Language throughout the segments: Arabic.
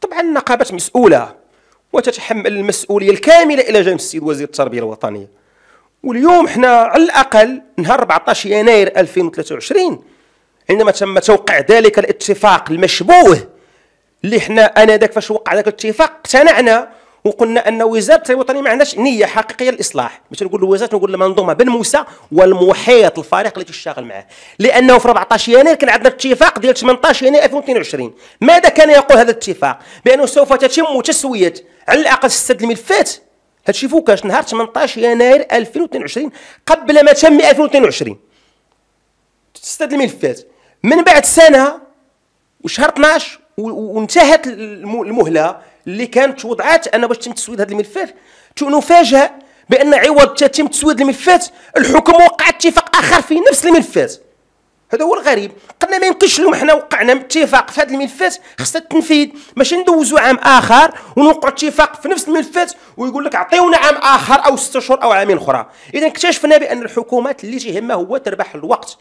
طبعا النقابات مسؤوله وتتحمل المسؤوليه الكامله الى جانب السيد وزير التربيه الوطنيه واليوم حنا على الاقل نهار 14 يناير 2023 عندما تم توقيع ذلك الاتفاق المشبوه اللي حنا ذاك فاش وقع ذاك الاتفاق اقتنعنا وقلنا ان وزاره التربيه الوطنيه ما عندهاش نيه حقيقيه للاصلاح مثلا نقول الوزاره نقول المنظومه بن موسى والمحيط الفريق اللي تشتغل معاه لانه في 14 يناير كان عندنا اتفاق ديال 18 يناير 2022 ماذا كان يقول هذا الاتفاق بانه سوف تتم تسويه على الاقل سته الملفات هادشي فوكاش نهار 18 يناير 2022 قبل ما تم 2022 سته الملفات من بعد سنه وشهر 12 وانتهت المهله اللي كانت وضعات ان باش تم تسويد هذه الملفات نفاجأ بان عوض تتم تسويد الملفات الحكم وقع اتفاق اخر في نفس الملفات هذا هو الغريب قلنا ما يمكنش لهم حنا وقعنا اتفاق في هذه الملفات خاصها التنفيذ ماشي ندوزو عام اخر ونوقع اتفاق في نفس الملفات ويقول لك عطيونا عام اخر او ست اشهر او عامين اخرى اذا اكتشفنا بان الحكومات اللي تهمها هو تربح الوقت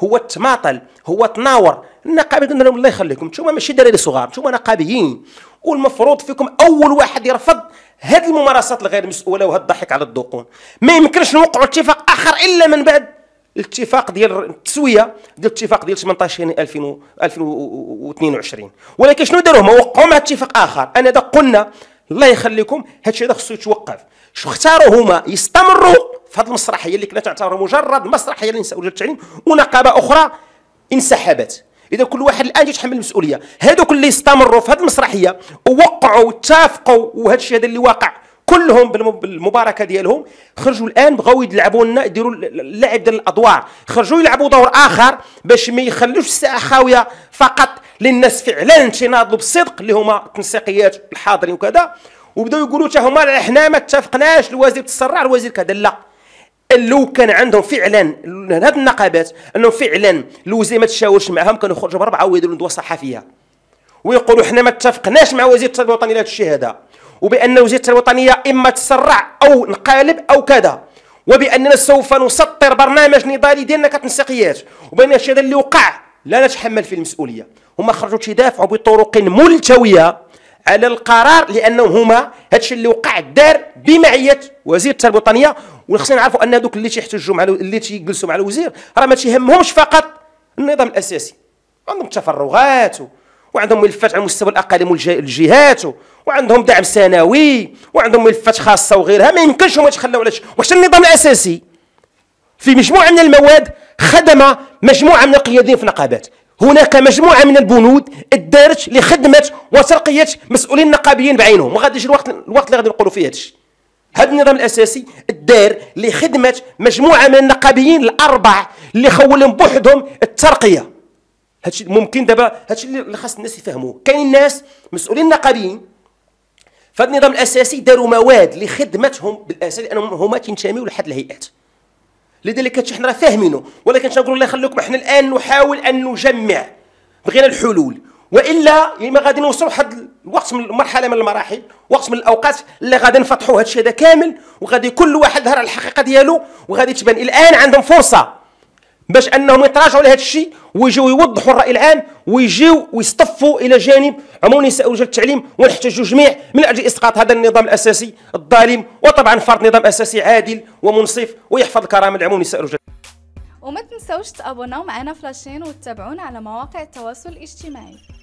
هو تماطل هو تناور النقابين قلنا لهم الله يخليكم انتوما ماشي دراري صغار انتوما نقابيين والمفروض فيكم اول واحد يرفض هذه الممارسات الغير مسؤوله وهذا الضحك على الدقون ما يمكنش نوقعوا اتفاق اخر الا من بعد الاتفاق ديال التسويه ديال الاتفاق ديال 18 يناير 2022 ولكن شنو داروا هما وقعوا مع اتفاق اخر انا دا قلنا الله يخليكم هادشي هذا خصو يتوقف شو اختاروا هما يستمروا هذه المسرحيه اللي كنا تعتبر مجرد مسرحيه للنساء رجال التعليم ونقابه اخرى انسحبت اذا كل واحد الان يتحمل المسؤوليه هذوك اللي استمروا في هذه المسرحيه ووقعوا واتفقوا وهذا الشيء هذا اللي واقع كلهم بالمباركه ديالهم خرجوا الان بغاو يلعبوا لنا يديروا اللعب ديال الادوار خرجوا يلعبوا دور اخر باش ما يخلوش الساعه خاويه فقط للناس فعلا تناضلوا بالصدق اللي هما التنسيقيات الحاضرين وكذا وبداو يقولوا حتى هما حنا ما اتفقناش الوزير تسرع الوزير كذا لا لو كان عندهم فعلا هذه النقابات انهم فعلا الوزير ما تشاورش معهم كانوا يخرجوا بربعه ويديروا ندوه صحفيه ويقولوا حنا ما اتفقناش مع وزير التربيه الوطنيه لهذا الشيء هذا وبان وزير التربيه الوطنيه اما تسرع او نقالب او كذا وباننا سوف نسطر برنامج نضالي ديالنا كتنسيقيات وبان الشيء هذا اللي وقع لا نتحمل فيه المسؤوليه هما خرجوا تدافعوا بطرق ملتويه على القرار لانه هما هادشي اللي وقع دار بمعيه وزير التربيه الوطنيه وخصنا نعرفوا ان دوك اللي تيحتجوا مع اللي تيجلسوا مع الوزير راه ما تيهمهمش فقط النظام الاساسي عندهم تفرغات وعندهم ملفات على مستوى الاقاليم والجهات وعندهم دعم سنوي وعندهم ملفات خاصه وغيرها ما يمكنش هما يتخلوا على واش النظام الاساسي في مجموعه من المواد خدم مجموعه من القياديين في نقابات هناك مجموعه من البنود الدارج لخدمه وترقيه مسؤولين نقابيين بعينهم وغادي يجي الوقت الوقت اللي غادي نقولوا فيه هادشي هذا النظام الاساسي دار لخدمه مجموعه من النقابيين الاربع اللي خولهم بوحدهم الترقيه هادشي ممكن دابا هادشي اللي خاص الناس يفهموه كاين الناس مسؤولين نقابيين فهاد النظام الاساسي داروا مواد لخدمتهم بالاساس لانهم هما تنتميوا لحد الهيئات لذلك حنا راه فاهمينه ولكن شنو تنقول الله يخليكم حنا الان نحاول ان نجمع بغينا الحلول والا ما غادي نوصلوا واحد الوقت من مرحله من المراحل وقت من الاوقات اللي غادي نفتحوا هذا الشيء هذا كامل وغادي كل واحد يظهر على الحقيقه ديالو وغادي تبان الان عندهم فرصه باش انهم يتراجعوا لهذا الشيء ويجيو يوضحوا الراي العام ويجيو ويصطفوا الى جانب عموم النساء ورجال التعليم ونحتاجوا جميع من اجل اسقاط هذا النظام الاساسي الظالم وطبعا فرض نظام اساسي عادل ومنصف ويحفظ الكرامه لعموم النساء ورجال وما تنسوش تابوناو معنا في لاشين وتتابعونا على مواقع التواصل الاجتماعي